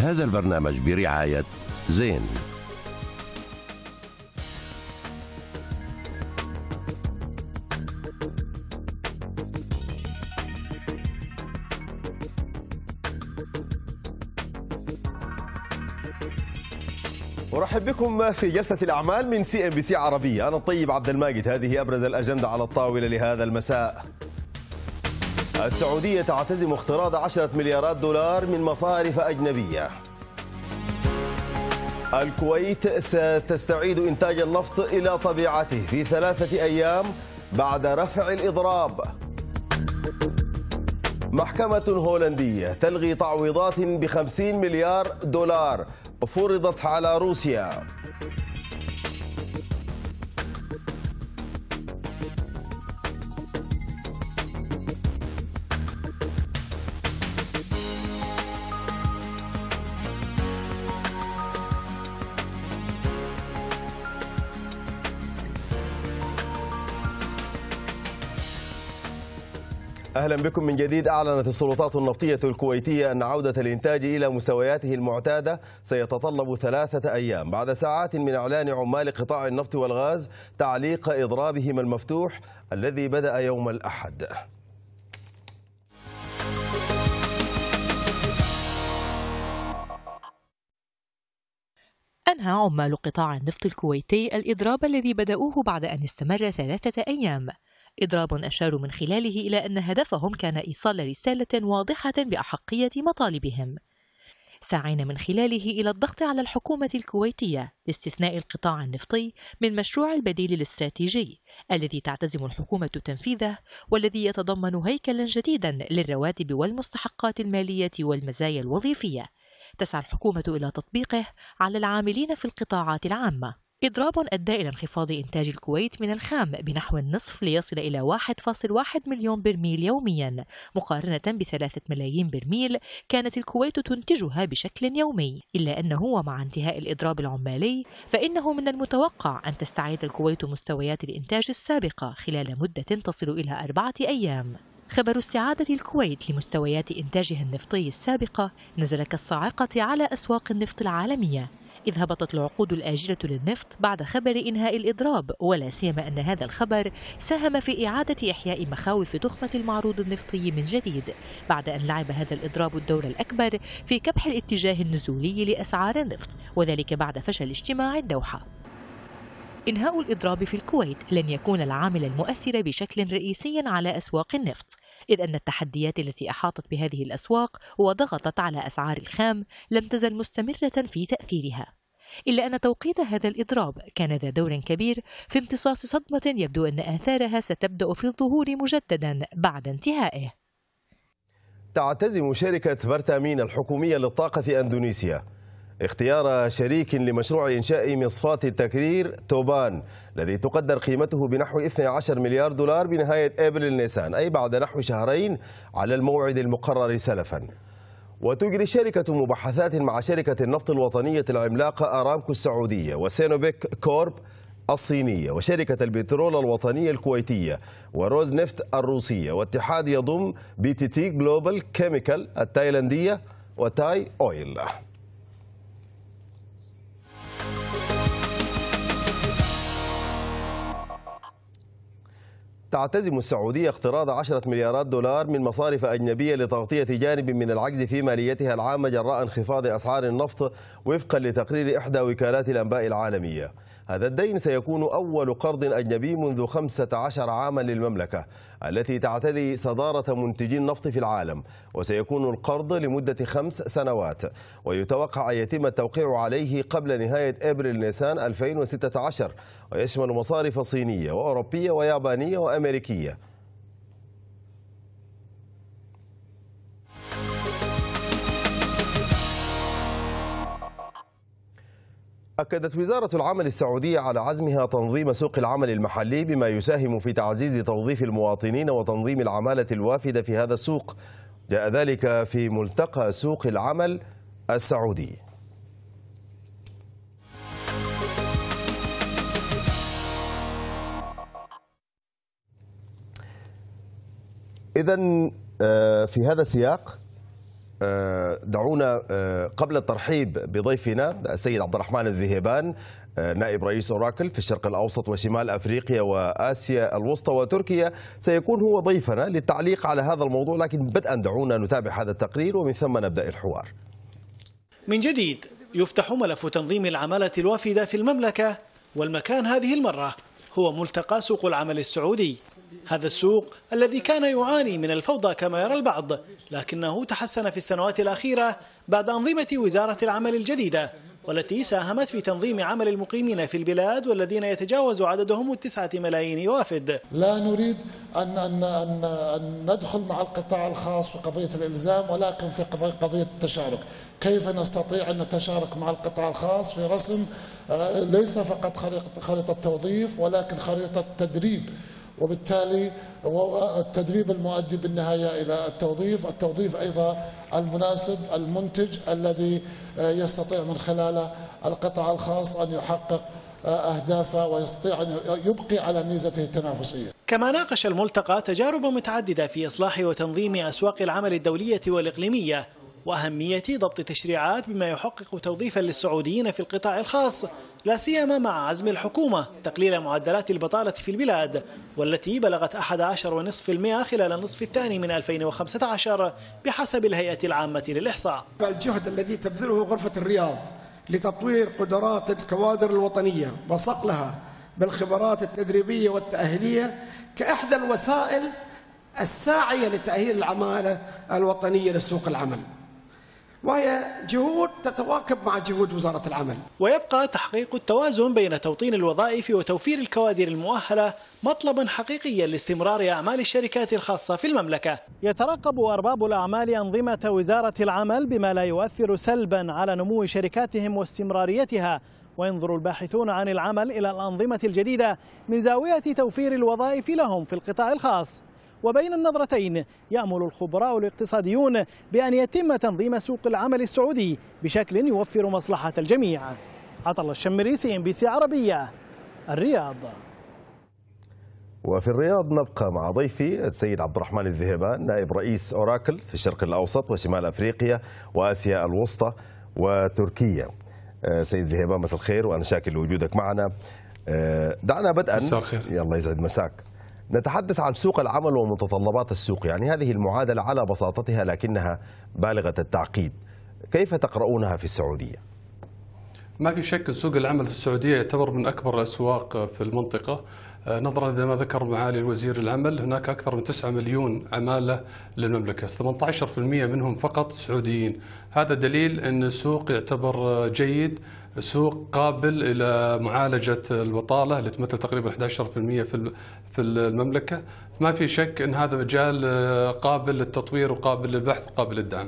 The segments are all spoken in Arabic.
هذا البرنامج برعاية زين ارحب بكم في جلسه الاعمال من سي ام بي سي عربيه انا الطيب عبد الماجد هذه ابرز الاجنده على الطاوله لهذا المساء السعودية تعتزم اقتراض عشرة مليارات دولار من مصارف أجنبية الكويت ستستعيد إنتاج النفط إلى طبيعته في ثلاثة أيام بعد رفع الإضراب محكمة هولندية تلغي تعويضات بخمسين مليار دولار فرضت على روسيا أهلا بكم من جديد أعلنت السلطات النفطية الكويتية أن عودة الإنتاج إلى مستوياته المعتادة سيتطلب ثلاثة أيام بعد ساعات من إعلان عمال قطاع النفط والغاز تعليق إضرابهم المفتوح الذي بدأ يوم الأحد أنهى عمال قطاع النفط الكويتي الإضراب الذي بدأوه بعد أن استمر ثلاثة أيام إضراب أشاروا من خلاله إلى أن هدفهم كان إيصال رسالة واضحة بأحقية مطالبهم سعينا من خلاله إلى الضغط على الحكومة الكويتية لاستثناء القطاع النفطي من مشروع البديل الاستراتيجي الذي تعتزم الحكومة تنفيذه والذي يتضمن هيكلا جديدا للرواتب والمستحقات المالية والمزايا الوظيفية تسعى الحكومة إلى تطبيقه على العاملين في القطاعات العامة إضراب أدى إلى انخفاض إنتاج الكويت من الخام بنحو النصف ليصل إلى 1.1 مليون برميل يوميا مقارنة بثلاثة ملايين برميل كانت الكويت تنتجها بشكل يومي إلا أنه ومع انتهاء الإضراب العمالي فإنه من المتوقع أن تستعيد الكويت مستويات الإنتاج السابقة خلال مدة تصل إلى أربعة أيام خبر استعادة الكويت لمستويات إنتاجها النفطي السابقة نزل كالصاعقة على أسواق النفط العالمية إذ هبطت العقود الآجلة للنفط بعد خبر إنهاء الإضراب ولا سيما أن هذا الخبر ساهم في إعادة إحياء مخاوف تخمة المعروض النفطي من جديد بعد أن لعب هذا الإضراب الدور الأكبر في كبح الاتجاه النزولي لأسعار النفط وذلك بعد فشل اجتماع الدوحة إنهاء الإضراب في الكويت لن يكون العامل المؤثر بشكل رئيسي على أسواق النفط إذ أن التحديات التي أحاطت بهذه الأسواق وضغطت على أسعار الخام لم تزل مستمرة في تأثيرها إلا أن توقيت هذا الإضراب كان ذا دور كبير في امتصاص صدمة يبدو أن آثارها ستبدأ في الظهور مجددا بعد انتهائه تعتزم شركة برتامين الحكومية للطاقة في أندونيسيا اختيار شريك لمشروع إنشاء مصفاة التكرير توبان الذي تقدر قيمته بنحو 12 مليار دولار بنهاية أبريل نيسان أي بعد نحو شهرين على الموعد المقرر سلفا وتجري شركة مباحثات مع شركة النفط الوطنية العملاقة أرامكو السعودية وسينوبيك كورب الصينية وشركة البترول الوطنية الكويتية وروز نفت الروسية واتحاد يضم بي تي تي جلوبال كيميكال التايلاندية وتاي أويل تعتزم السعودية اقتراض 10 مليارات دولار من مصارف أجنبية لتغطية جانب من العجز في ماليتها العامة جراء انخفاض أسعار النفط وفقا لتقرير إحدى وكالات الأنباء العالمية هذا الدين سيكون أول قرض أجنبي منذ 15 عاما للمملكة التي تعتدي صدارة منتجي النفط في العالم وسيكون القرض لمدة خمس سنوات ويتوقع أن يتم التوقيع عليه قبل نهاية أبريل نيسان 2016 ويشمل مصارف صينية وأوروبية ويابانية وأمريكية أكدت وزارة العمل السعودية على عزمها تنظيم سوق العمل المحلي بما يساهم في تعزيز توظيف المواطنين وتنظيم العمالة الوافدة في هذا السوق جاء ذلك في ملتقى سوق العمل السعودي إذا آه، في هذا السياق آه، دعونا آه، قبل الترحيب بضيفنا السيد عبد الرحمن الذهبان آه، نائب رئيس اوراكل في الشرق الاوسط وشمال افريقيا واسيا الوسطى وتركيا سيكون هو ضيفنا للتعليق على هذا الموضوع لكن بدءا دعونا نتابع هذا التقرير ومن ثم نبدا الحوار. من جديد يفتح ملف تنظيم العماله الوافده في المملكه والمكان هذه المره هو ملتقى سوق العمل السعودي هذا السوق الذي كان يعاني من الفوضى كما يرى البعض لكنه تحسن في السنوات الأخيرة بعد أنظمة وزارة العمل الجديدة والتي ساهمت في تنظيم عمل المقيمين في البلاد والذين يتجاوز عددهم التسعة ملايين وافد لا نريد أن, أن, أن, أن ندخل مع القطاع الخاص في قضية الإلزام ولكن في قضية التشارك كيف نستطيع أن نتشارك مع القطاع الخاص في رسم آه، ليس فقط خريطة توظيف ولكن خريطة تدريب وبالتالي التدريب المؤدي بالنهاية إلى التوظيف التوظيف أيضا المناسب المنتج الذي آه، يستطيع من خلاله القطاع الخاص أن يحقق آه، أهدافه ويستطيع أن يبقي على ميزته التنافسية كما ناقش الملتقى تجارب متعددة في إصلاح وتنظيم أسواق العمل الدولية والإقليمية وأهمية ضبط تشريعات بما يحقق توظيفا للسعوديين في القطاع الخاص لا سيما مع عزم الحكومة تقليل معدلات البطالة في البلاد والتي بلغت 11.5% خلال النصف الثاني من 2015 بحسب الهيئة العامة للإحصاء الجهد الذي تبذله غرفة الرياض لتطوير قدرات الكوادر الوطنية وصقلها بالخبرات التدريبية والتأهيلية كإحدى الوسائل الساعية لتأهيل العمالة الوطنية لسوق العمل وهي جهود تتواكب مع جهود وزارة العمل ويبقى تحقيق التوازن بين توطين الوظائف وتوفير الكوادر المؤهلة مطلبا حقيقيا لاستمرار أعمال الشركات الخاصة في المملكة يترقب أرباب الأعمال أنظمة وزارة العمل بما لا يؤثر سلبا على نمو شركاتهم واستمراريتها وينظر الباحثون عن العمل إلى الأنظمة الجديدة من زاوية توفير الوظائف لهم في القطاع الخاص وبين النظرتين يأمل الخبراء الاقتصاديون بأن يتم تنظيم سوق العمل السعودي بشكل يوفر مصلحة الجميع عطل الشمري سي ام بي سي عربية الرياض وفي الرياض نبقى مع ضيفي السيد عبد الرحمن الذهبان نائب رئيس أوراكل في الشرق الأوسط وشمال أفريقيا وآسيا الوسطى وتركيا آه، سيد ذهبان مساء الخير وأنا شاكر لوجودك معنا آه، دعنا بدءا مساء الخير يلا يسعد مساك نتحدث عن سوق العمل ومتطلبات السوق يعني هذه المعادلة على بساطتها لكنها بالغة التعقيد كيف تقرؤونها في السعودية؟ ما في شك سوق العمل في السعودية يعتبر من أكبر الأسواق في المنطقة آه، نظرا لما ذكر معالي الوزير العمل هناك أكثر من 9 مليون عمالة للمملكة 18% منهم فقط سعوديين هذا دليل أن السوق يعتبر آه، جيد سوق قابل الى معالجه البطاله اللي تمثل تقريبا 11% في في المملكه، ما في شك ان هذا مجال آه، قابل للتطوير وقابل للبحث وقابل للدعم.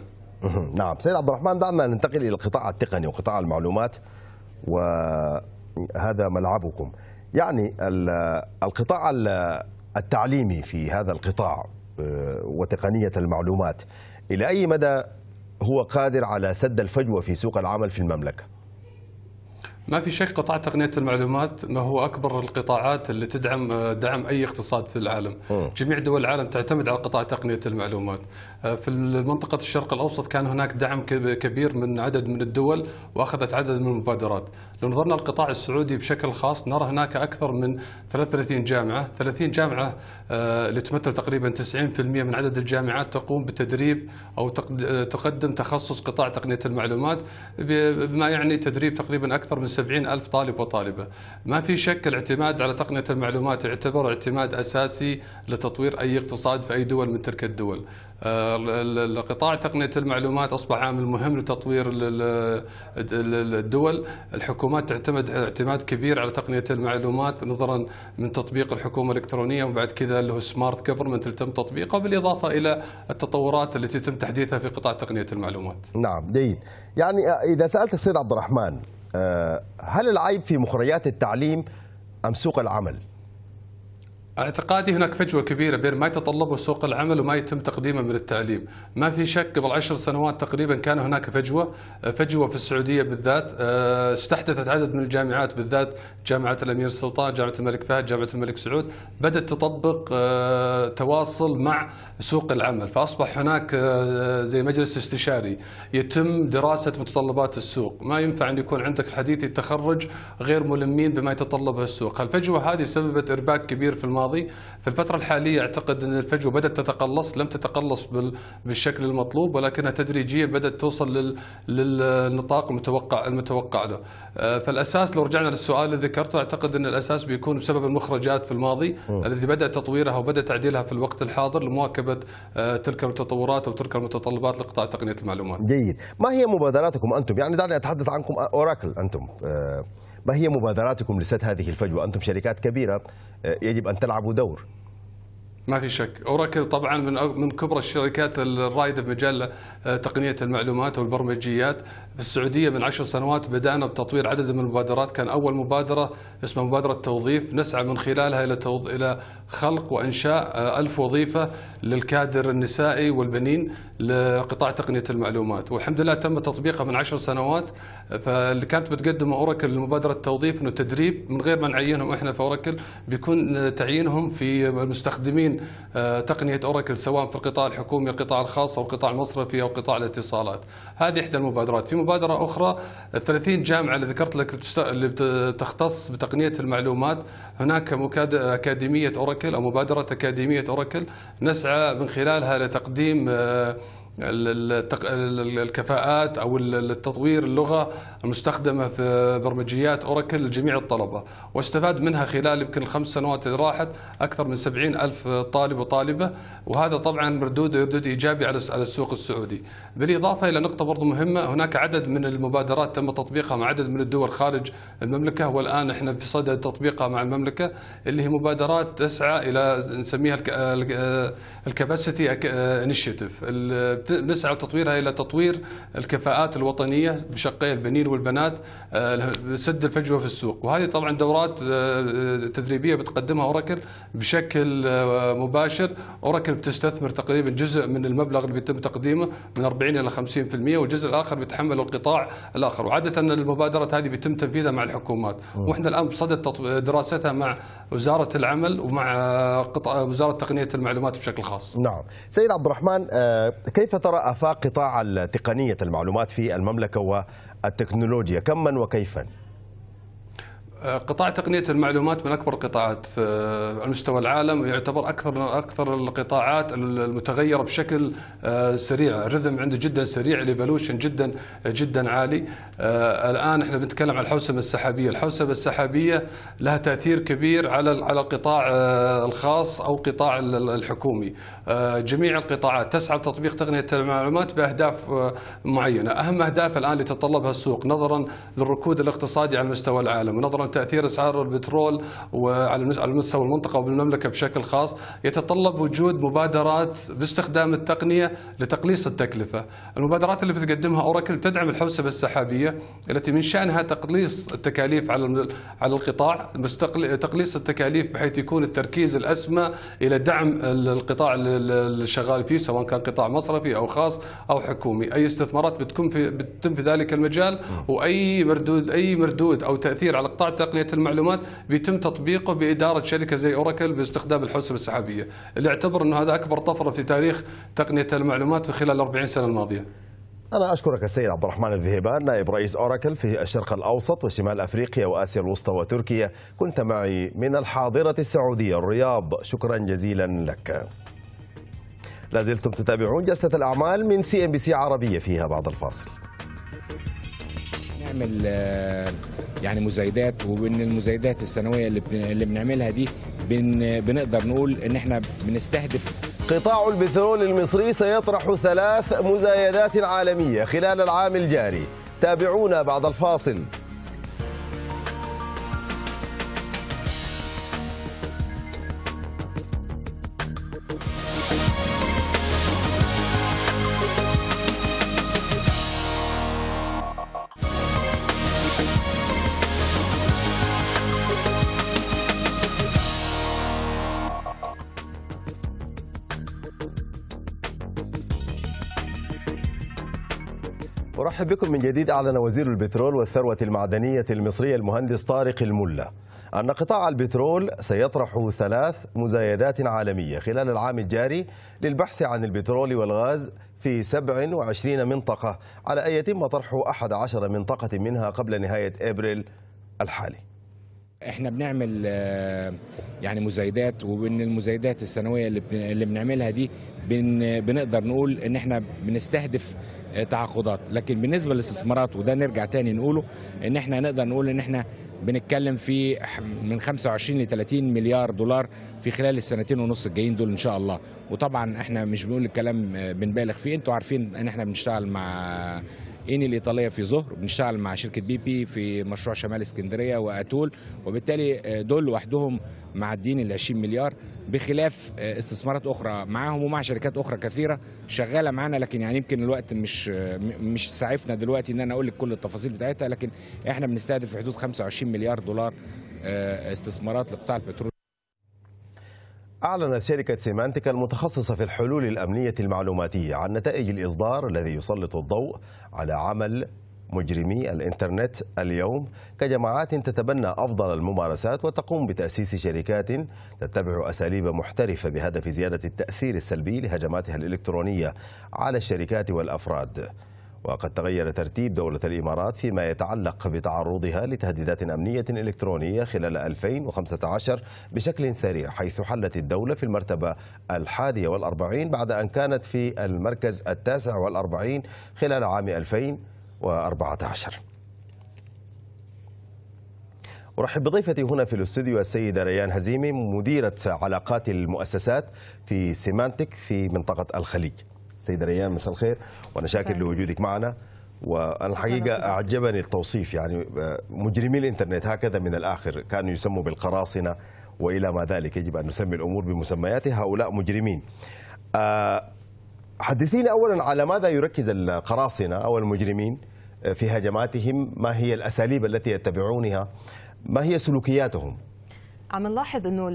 نعم، سيد عبد الرحمن دعنا ننتقل الى القطاع التقني وقطاع المعلومات وهذا ملعبكم. يعني القطاع التعليمي في هذا القطاع آه، وتقنيه المعلومات الى اي مدى هو قادر على سد الفجوه في سوق العمل في المملكه؟ ما في شك قطاع تقنية المعلومات ما هو أكبر القطاعات اللي تدعم آه، دعم أي اقتصاد في العالم م. جميع دول العالم تعتمد على قطاع تقنية المعلومات آه، في منطقة الشرق الأوسط كان هناك دعم كبير من عدد من الدول وأخذت عدد من المبادرات لو نظرنا القطاع السعودي بشكل خاص نرى هناك أكثر من 33 جامعة 30 جامعة اللي آه، تمثل تقريبا 90% من عدد الجامعات تقوم بتدريب أو آه، تقدم تخصص قطاع تقنية المعلومات بما يعني تدريب تقريبا أكثر من 70 ألف طالب وطالبة ما في شك الاعتماد على تقنية المعلومات يعتبر اعتماد أساسي لتطوير أي اقتصاد في أي دول من تلك الدول القطاع تقنية المعلومات أصبح عامل مهم لتطوير الدول الحكومات تعتمد اعتماد كبير على تقنية المعلومات نظرا من تطبيق الحكومة الإلكترونية وبعد كذا اللي هو سمارت جفرمنت اللي تم تطبيقه بالإضافة إلى التطورات التي تم تحديثها في قطاع تقنية المعلومات نعم جيد يعني آه، إذا سألت السيد عبد الرحمن آه، هل العيب في مخرجات التعليم أم سوق العمل؟ اعتقادي هناك فجوة كبيرة بين ما يتطلبه سوق العمل وما يتم تقديمه من التعليم ما في شك قبل عشر سنوات تقريبا كان هناك فجوة فجوة في السعودية بالذات آه، استحدثت عدد من الجامعات بالذات جامعة الأمير سلطان جامعة الملك فهد جامعة الملك سعود بدأت تطبق آه، تواصل مع سوق العمل فأصبح هناك آه، زي مجلس استشاري يتم دراسة متطلبات السوق ما ينفع أن يكون عندك حديثي التخرج غير ملمين بما يتطلبه السوق الفجوة هذه سببت إرباك كبير في الماضي الماضي في الفترة الحالية أعتقد أن الفجوة بدأت تتقلص لم تتقلص بالشكل المطلوب ولكنها تدريجيا بدأت توصل للنطاق المتوقع المتوقع له آه، فالأساس لو رجعنا للسؤال اللي ذكرته أعتقد أن الأساس بيكون بسبب المخرجات في الماضي م. الذي بدأ تطويرها وبدأ تعديلها في الوقت الحاضر لمواكبة آه، تلك التطورات أو تلك المتطلبات لقطاع تقنية المعلومات جيد ما هي مبادراتكم أنتم يعني دعني أتحدث عنكم آه، أوراكل أنتم ما هي مبادراتكم لسد هذه الفجوة أنتم شركات كبيرة آه، يجب أن تلعبوا دور ما في شك اوراكل طبعا من من كبرى الشركات الرائده بمجال آه، تقنيه المعلومات والبرمجيات في السعوديه من عشر سنوات بدانا بتطوير عدد من المبادرات كان اول مبادره اسمها مبادره توظيف نسعى من خلالها الى توض... الى خلق وانشاء آه، ألف وظيفه للكادر النسائي والبنين لقطاع تقنيه المعلومات والحمد لله تم تطبيقها من عشر سنوات فاللي كانت بتقدمه اوراكل لمبادره التوظيف انه تدريب من غير ما نعينهم احنا في اوراكل بيكون آه، تعيينهم في المستخدمين من آه، تقنية أوراكل سواء في القطاع الحكومي القطاع الخاص أو القطاع المصرفي أو قطاع الاتصالات هذه إحدى المبادرات في مبادرة أخرى 30 جامعة اللي ذكرت لك اللي تختص بتقنية المعلومات هناك أكاديمية أوراكل أو مبادرة أكاديمية أوراكل نسعى من خلالها لتقديم آه، الكفاءات او التطوير اللغه المستخدمه في برمجيات اوراكل لجميع الطلبه واستفاد منها خلال يمكن الخمس سنوات اللي راحت اكثر من سبعين الف طالب وطالبه وهذا طبعا مردود يردود ايجابي على على السوق السعودي بالاضافه الى نقطه برضو مهمه هناك عدد من المبادرات تم تطبيقها مع عدد من الدول خارج المملكه والان احنا في صدد تطبيقها مع المملكه اللي هي مبادرات تسعى الى نسميها الكباسيتي انيشيتيف نسعى لتطويرها الى تطوير الكفاءات الوطنيه بشقي البنين والبنات لسد آه، الفجوه في السوق وهذه طبعا دورات آه، آه، تدريبيه بتقدمها اوراكل بشكل مباشر اوراكل بتستثمر تقريبا جزء من المبلغ اللي بيتم تقديمه من 40 الى 50% والجزء الاخر بيتحمله القطاع الاخر وعاده المبادرات هذه بيتم تنفيذها مع الحكومات واحنا الان بصدد دراستها مع وزاره العمل ومع وزاره تقنيه المعلومات بشكل خاص نعم سيد عبد الرحمن كيف كيف ترى آفاق قطاع تقنية المعلومات في المملكة والتكنولوجيا كما وكيفاً؟ آه، قطاع تقنيه المعلومات من اكبر القطاعات على آه، مستوى العالم ويعتبر اكثر اكثر القطاعات المتغيره بشكل آه، سريع، الرذم عنده جدا سريع، الايفولوشن جدا جدا عالي. الان احنا بنتكلم عن الحوسبه السحابيه، الحوسبه السحابيه لها تاثير كبير على على القطاع الخاص او القطاع الحكومي. جميع القطاعات تسعى لتطبيق تقنيه المعلومات باهداف معينه، اهم اهداف الان اللي تطلبها السوق نظرا للركود الاقتصادي على مستوى العالم ونظرا وتاثير اسعار البترول وعلى مستوى المنطقه والمملكه بشكل خاص يتطلب وجود مبادرات باستخدام التقنيه لتقليص التكلفه. المبادرات اللي بتقدمها اوراكل تدعم الحوسبه السحابيه التي من شانها تقليص التكاليف على على القطاع تقليص التكاليف بحيث يكون التركيز الاسمى الى دعم القطاع اللي شغال فيه سواء كان قطاع مصرفي او خاص او حكومي، اي استثمارات بتكون في بتتم في ذلك المجال واي مردود اي مردود او تاثير على قطاع تقنيه المعلومات بيتم تطبيقه باداره شركه زي اوراكل باستخدام الحوسبه السحابيه اللي اعتبر انه هذا اكبر طفره في تاريخ تقنيه المعلومات في خلال 40 سنه الماضيه أنا أشكرك السيد عبد الرحمن الذهبان نائب رئيس أوراكل في الشرق الأوسط وشمال أفريقيا وآسيا الوسطى وتركيا كنت معي من الحاضرة السعودية الرياض شكرا جزيلا لك لازلتم تتابعون جلسة الأعمال من سي ام بي سي عربية فيها بعد الفاصل بنعمل آه، يعني مزايدات وان المزايدات السنويه اللي بنعملها دي بن بنقدر نقول ان احنا بنستهدف قطاع البترول المصري سيطرح ثلاث مزايدات عالمية خلال العام الجاري تابعونا بعد الفاصل أرحب بكم من جديد أعلن وزير البترول والثروة المعدنية المصري المهندس طارق الملا أن قطاع البترول سيطرح ثلاث مزايدات عالمية خلال العام الجاري للبحث عن البترول والغاز في 27 منطقة على أن يتم طرح 11 منطقة منها قبل نهاية أبريل الحالي احنا بنعمل آه، يعني مزايدات وان المزايدات السنويه اللي بنعملها دي بنقدر نقول ان احنا بنستهدف آه، تعاقدات لكن بالنسبه للاستثمارات وده نرجع تاني نقوله ان احنا نقدر نقول ان احنا بنتكلم في من 25 ل 30 مليار دولار في خلال السنتين ونص الجايين دول ان شاء الله وطبعا احنا مش بنقول الكلام آه، بنبالغ فيه انتوا عارفين ان احنا بنشتغل مع اني الايطاليه في ظهر بنشتغل مع شركه بي بي في مشروع شمال اسكندريه واتول وبالتالي آه، دول لوحدهم معدين ال 20 مليار بخلاف آه، استثمارات اخرى معاهم ومع شركات اخرى كثيره شغاله معانا لكن يعني يمكن الوقت مش آه، مش ساعفنا دلوقتي ان انا اقول لك كل التفاصيل بتاعتها لكن احنا بنستهدف في حدود 25 مليار دولار استثمارات لقطاع البترول أعلنت شركة سيمانتيكا المتخصصة في الحلول الأمنية المعلوماتية عن نتائج الإصدار الذي يسلط الضوء على عمل مجرمي الإنترنت اليوم كجماعات تتبنى أفضل الممارسات وتقوم بتأسيس شركات تتبع أساليب محترفة بهدف زيادة التأثير السلبي لهجماتها الإلكترونية على الشركات والأفراد وقد تغير ترتيب دولة الإمارات فيما يتعلق بتعرضها لتهديدات أمنية إلكترونية خلال 2015 بشكل سريع حيث حلت الدولة في المرتبة الحادية والأربعين بعد أن كانت في المركز التاسع والأربعين خلال عام 2014 أرحب بضيفتي هنا في الاستوديو السيدة ريان هزيمي مديرة علاقات المؤسسات في سيمانتك في منطقة الخليج سيدة ريان مساء الخير وأنا شاكر لوجودك معنا وانا الحقيقه اعجبني التوصيف يعني آه، مجرمي الانترنت هكذا من الاخر كانوا يسموا بالقراصنه والى ما ذلك يجب ان نسمي الامور بمسمياتها هؤلاء مجرمين. آه، حدثينا اولا على ماذا يركز القراصنه او المجرمين آه، في هجماتهم؟ ما هي الاساليب التي يتبعونها؟ ما هي سلوكياتهم؟ عم نلاحظ انه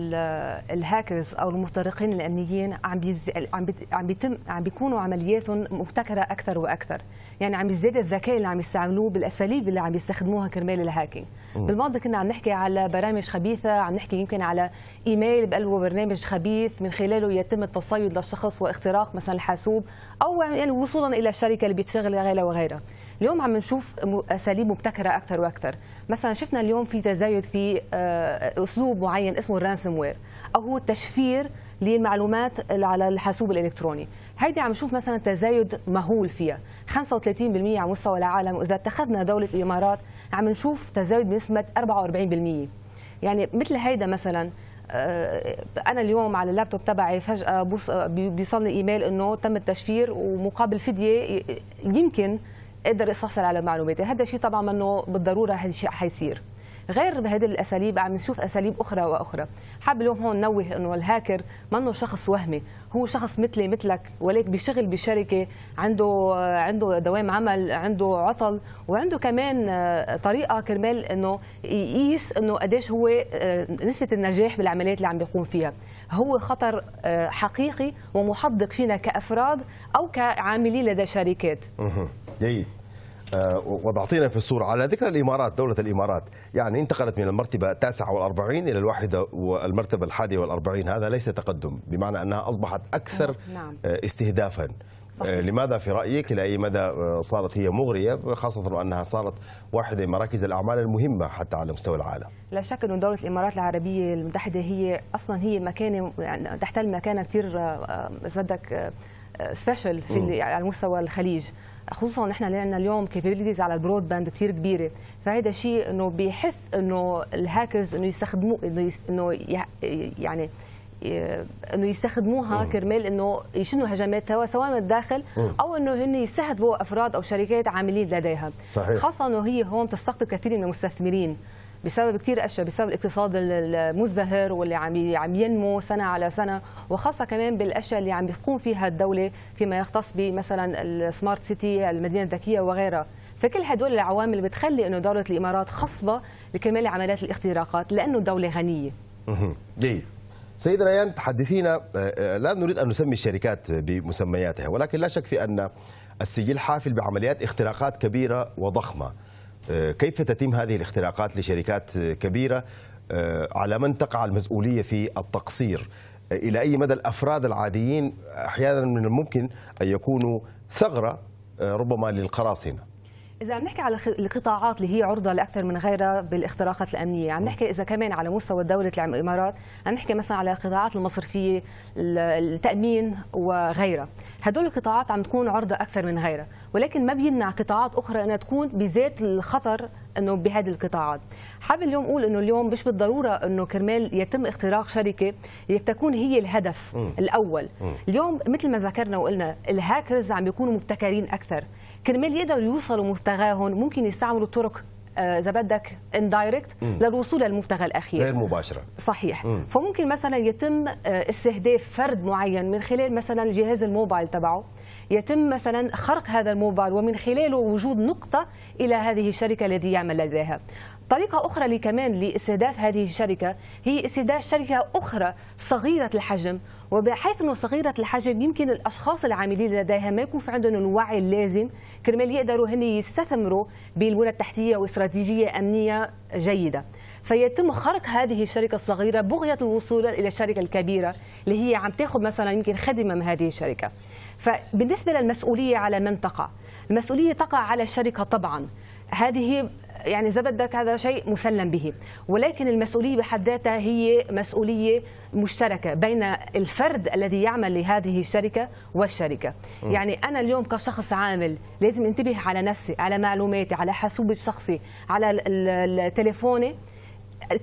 الهاكرز او المخترقين الامنيين عم بيز... عم بي... عم بيتم عم بيكونوا عملياتهم مبتكره اكثر واكثر يعني عم يزيد الذكاء اللي عم يستعملوه بالاساليب اللي عم يستخدموها كرمال الهاكينج بالماضي كنا عم نحكي على برامج خبيثه عم نحكي يمكن على ايميل بقلبه برنامج خبيث من خلاله يتم التصيد للشخص واختراق مثلا الحاسوب او يعني وصولا الى الشركه اللي بتشتغل وغيرها وغيرها اليوم عم نشوف اساليب مبتكره اكثر واكثر مثلا شفنا اليوم في تزايد في آه، اسلوب معين اسمه الرانسوم وير او هو التشفير للمعلومات على الحاسوب الالكتروني هيدي عم نشوف مثلا تزايد مهول فيها 35% على مستوى العالم واذا اتخذنا دوله الامارات عم نشوف تزايد بنسبه 44% يعني مثل هيدا مثلا آه، انا اليوم على اللابتوب تبعي فجاه بيوصلني ايميل انه تم التشفير ومقابل فديه يمكن قدر يستحصل على معلوماتي هذا الشيء طبعا منه بالضروره هذا الشيء حيصير غير بهذه الاساليب عم نشوف اساليب اخرى واخرى حاب اليوم هون نوه انه الهاكر منه شخص وهمي هو شخص مثلي مثلك ولكن بشغل بشركه عنده عنده دوام عمل عنده عطل وعنده كمان آه، طريقه كرمال انه يقيس انه قديش هو آه، نسبه النجاح بالعمليات اللي عم بيقوم فيها هو خطر آه، حقيقي ومحدق فينا كافراد او كعاملين لدى شركات جيد آه، وبعطينا في الصورة على ذكر الإمارات دولة الإمارات يعني انتقلت من المرتبة التاسعة والأربعين إلى الواحدة والمرتبة الحادية والأربعين هذا ليس تقدم بمعنى أنها أصبحت أكثر نعم. نعم. آه، استهدافا آه، صحيح. لماذا في رأيك إلى أي مدى صارت هي مغرية خاصة وأنها صارت واحدة من مراكز الأعمال المهمة حتى على مستوى العالم لا شك أن دولة الإمارات العربية المتحدة هي أصلا هي مكانة يعني تحتل مكانة كثير إذا بدك سبيشال في على مستوى الخليج خصوصا نحن احنا اليوم كابابيلتيز على البرود باند كثير كبيره فهذا شيء انه بيحث انه الهاكرز انه يستخدموا انه انه يعني آه، انه يستخدموها مم. كرمال انه يشنوا هجمات سواء من الداخل مم. او انه هن يستهدفوا افراد او شركات عاملين لديها صحيح. خاصه انه هي هون تستقطب كثير من المستثمرين بسبب كثير اشياء بسبب الاقتصاد المزدهر واللي عم عم ينمو سنه على سنه وخاصه كمان بالاشياء اللي عم بتقوم فيها الدوله فيما يختص بمثلا السمارت سيتي المدينه الذكيه وغيرها فكل هدول العوامل بتخلي انه دوله الامارات خصبه لكمال عمليات الاختراقات لانه دوله غنيه جيد سيد ريان تحدثينا آه، آه، لا نريد ان نسمي الشركات بمسمياتها ولكن لا شك في ان السجل حافل بعمليات اختراقات كبيره وضخمه كيف تتم هذه الاختراقات لشركات كبيرة آه، على من تقع المسؤولية في التقصير إلى أي مدى الأفراد العاديين أحيانا من الممكن أن يكونوا ثغرة آه، ربما للقراصنة إذا عم نحكي على القطاعات اللي هي عرضة لأكثر من غيرها بالاختراقات الأمنية، عم نحكي إذا كمان على مستوى دولة الإمارات، عم نحكي مثلا على القطاعات المصرفية، التأمين وغيرها، هدول القطاعات عم تكون عرضة أكثر من غيرها، ولكن ما بيمنع قطاعات اخرى انها تكون بذات الخطر انه بهذه القطاعات حابب اليوم اقول انه اليوم مش بالضروره انه كرمال يتم اختراق شركه تكون هي الهدف م. الاول م. اليوم مثل ما ذكرنا وقلنا الهاكرز عم بيكونوا مبتكرين اكثر كرمال يقدروا يوصلوا مبتغاهم ممكن يستعملوا طرق آه، اذا بدك اندايركت للوصول للمبتغى الاخير غير مباشره صحيح مم. فممكن مثلا يتم آه، استهداف فرد معين من خلال مثلا الجهاز الموبايل تبعه يتم مثلا خرق هذا الموبايل ومن خلاله وجود نقطه الى هذه الشركه الذي يعمل لديها طريقة أخرى لكمان لاستهداف هذه الشركة هي استهداف شركة أخرى صغيرة الحجم وبحيث انه صغيره الحجم يمكن الاشخاص العاملين لديها ما يكون في عندهم الوعي اللازم كرمال يقدروا هن يستثمروا بالبنى التحتيه واستراتيجيه امنيه جيده فيتم خرق هذه الشركه الصغيره بغيه الوصول الى الشركه الكبيره اللي هي عم تاخذ مثلا يمكن خدمه من هذه الشركه فبالنسبه للمسؤوليه على من تقع المسؤوليه تقع على الشركه طبعا هذه يعني زبدك هذا شيء مسلم به ولكن المسؤولية بحد ذاتها هي مسؤولية مشتركة بين الفرد الذي يعمل لهذه الشركة والشركة م. يعني أنا اليوم كشخص عامل لازم انتبه على نفسي على معلوماتي على حاسوبي الشخصي على تليفوني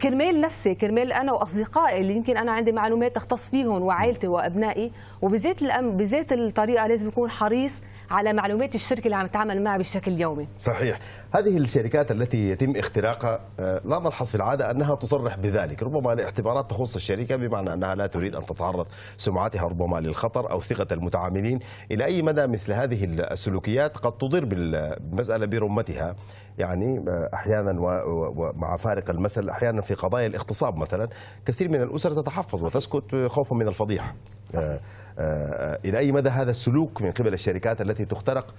كرمال نفسي كرمال انا واصدقائي اللي يمكن انا عندي معلومات اختص فيهم وعائلتي وابنائي وبذات الأم بذات الطريقه لازم يكون حريص على معلومات الشركه اللي عم تتعامل معها بشكل يومي. صحيح، هذه الشركات التي يتم اختراقها آه، لا نلحظ في العاده انها تصرح بذلك، ربما لاعتبارات تخص الشركه بمعنى انها لا تريد ان تتعرض سمعتها ربما للخطر او ثقه المتعاملين، الى اي مدى مثل هذه السلوكيات قد تضر بالمساله برمتها يعني آه، احيانا ومع فارق المثل احيانا في قضايا الاغتصاب مثلا كثير من الاسر تتحفظ وتسكت خوفا من الفضيحه آه، آه، الى اي مدى هذا السلوك من قبل الشركات التي تخترق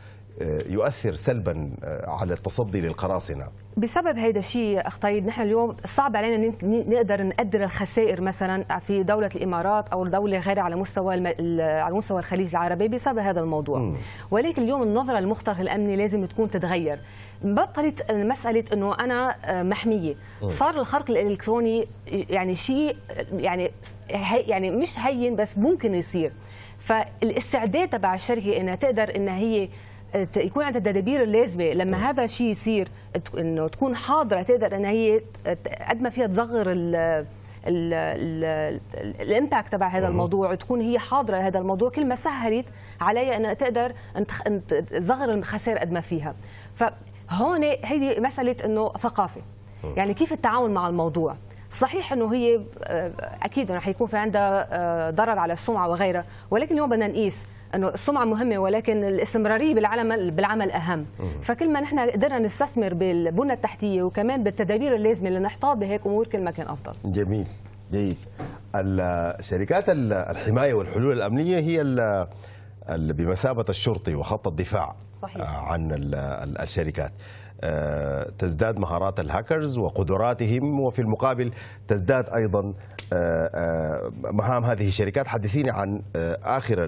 يؤثر سلبا على التصدي للقراصنه بسبب هذا الشيء اخ طيب نحن اليوم صعب علينا نقدر نقدر الخسائر مثلا في دوله الامارات او دوله غيرها على مستوى الم... على مستوى الخليج العربي بسبب هذا الموضوع م. ولكن اليوم النظره للمخترق الامني لازم تكون تتغير بطلت مساله انه انا آه، محميه صار الخرق الالكتروني يعني شيء يعني يعني مش هين بس ممكن يصير فالاستعداد تبع الشركه انها تقدر انها هي آه، يكون عندها التدابير اللازمه لما م. هذا الشيء يصير انه تكون حاضره تقدر انها هي قد ما فيها تصغر ال الامباكت تبع هذا الموضوع تكون هي حاضره لهذا الموضوع كل ما سهلت عليها انها تقدر تصغر الخسائر قد ما فيها هون هيدي مساله انه ثقافه يعني كيف التعامل مع الموضوع صحيح انه هي آه، اكيد رح يكون في عندها آه، ضرر على السمعه وغيرها ولكن اليوم بدنا نقيس انه السمعه مهمه ولكن الاستمراريه بالعمل بالعمل اهم فكل ما نحن قدرنا نستثمر بالبنى التحتيه وكمان بالتدابير اللازمه لنحتاط بهيك امور كل ما كان افضل جميل جيد الشركات الحمايه والحلول الامنيه هي بمثابة الشرطي وخط الدفاع صحيح. آه، عن الشركات آه، تزداد مهارات الهاكرز وقدراتهم وفي المقابل تزداد أيضا آه، مهام هذه الشركات حدثيني عن آخر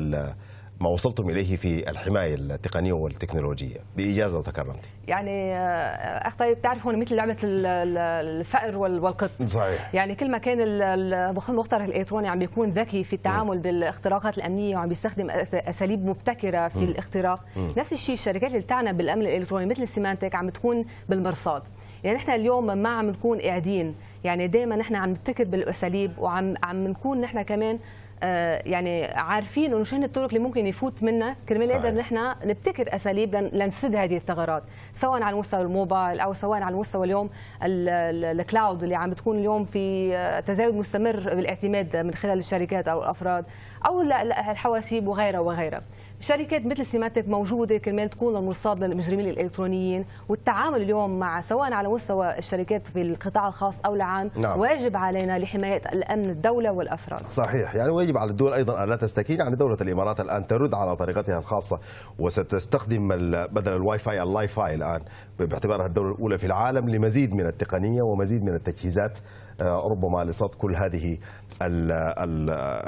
ما وصلتم إليه في الحماية التقنية والتكنولوجية بإجازة لو تكرمت يعني آه، أخ طيب تعرفون مثل لعبة الفأر والقط صحيح يعني كل ما كان المخترق الإلكتروني عم بيكون ذكي في التعامل م. بالاختراقات الأمنية وعم بيستخدم أساليب مبتكرة في م. الاختراق م. نفس الشيء الشركات اللي بتعنى بالأمن الإلكتروني مثل السيمانتك عم تكون بالمرصاد يعني نحن اليوم ما عم نكون قاعدين يعني دائما نحن عم نبتكر بالاساليب وعم عم نكون نحن كمان آه، يعني عارفين انه شنو الطرق اللي ممكن يفوت منا كرمال نقدر نحن نبتكر اساليب لنسد هذه الثغرات سواء على مستوى الموبايل او سواء على مستوى اليوم الكلاود اللي عم بتكون اليوم في آه، تزايد مستمر بالاعتماد من خلال الشركات او الافراد او الحواسيب وغيرها وغيرها شركات مثل سيماتيك موجوده كرمال تكون المرصاد للمجرمين الالكترونيين والتعامل اليوم مع سواء على مستوى الشركات في القطاع الخاص او العام نعم. واجب علينا لحمايه الامن الدوله والافراد صحيح يعني واجب على الدول ايضا ان لا تستكين يعني دوله الامارات الان ترد على طريقتها الخاصه وستستخدم بدل الواي فاي اللاي فاي الان باعتبارها الدوله الاولى في العالم لمزيد من التقنيه ومزيد من التجهيزات آه، ربما لصد كل هذه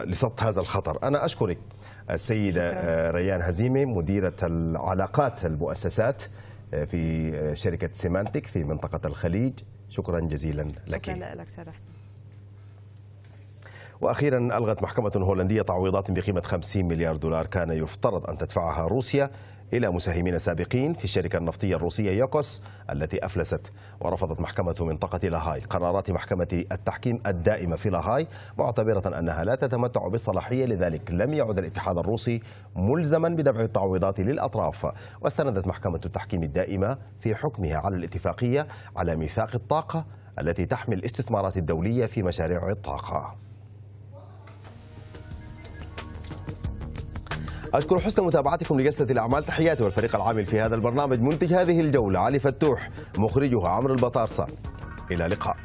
لصد هذا الخطر انا اشكرك السيدة شكرا. آه، ريان هزيمة مديرة العلاقات المؤسسات آه، في آه، شركة سيمانتك في منطقة الخليج شكرا جزيلا لك شكرا لك شرفت واخيرا الغت محكمه هولنديه تعويضات بقيمه 50 مليار دولار كان يفترض ان تدفعها روسيا إلى مساهمين سابقين في الشركة النفطية الروسية يوكوس التي أفلست ورفضت محكمة منطقة لاهاي قرارات محكمة التحكيم الدائمة في لاهاي معتبرة أنها لا تتمتع بالصلاحية لذلك لم يعد الاتحاد الروسي ملزما بدفع التعويضات للأطراف واستندت محكمة التحكيم الدائمة في حكمها على الاتفاقية على ميثاق الطاقة التي تحمي الاستثمارات الدولية في مشاريع الطاقة أشكر حسن متابعتكم لجلسة الأعمال تحياتي والفريق العامل في هذا البرنامج منتج هذه الجولة علي فتوح مخرجها عمرو البطارسة إلى اللقاء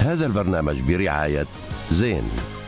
هذا البرنامج برعاية زين